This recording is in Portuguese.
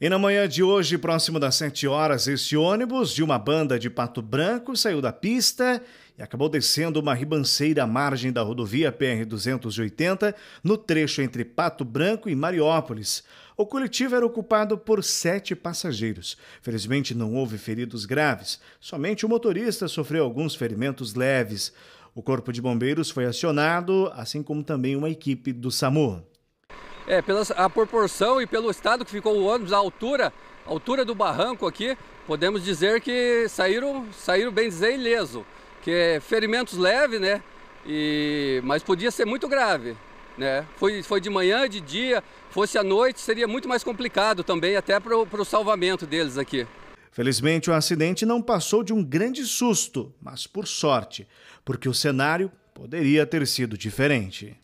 E na manhã de hoje, próximo das 7 horas, esse ônibus de uma banda de Pato Branco saiu da pista e acabou descendo uma ribanceira à margem da rodovia PR-280, no trecho entre Pato Branco e Mariópolis. O coletivo era ocupado por sete passageiros. Felizmente, não houve feridos graves, somente o motorista sofreu alguns ferimentos leves. O Corpo de Bombeiros foi acionado, assim como também uma equipe do SAMU. É, pela a proporção e pelo estado que ficou o ônibus, a altura, a altura do barranco aqui, podemos dizer que saíram, saíram bem dizer, ileso. Que é ferimentos leves, né? E, mas podia ser muito grave. Né? Foi, foi de manhã, de dia, fosse à noite, seria muito mais complicado também, até para o salvamento deles aqui. Felizmente, o acidente não passou de um grande susto, mas por sorte, porque o cenário poderia ter sido diferente.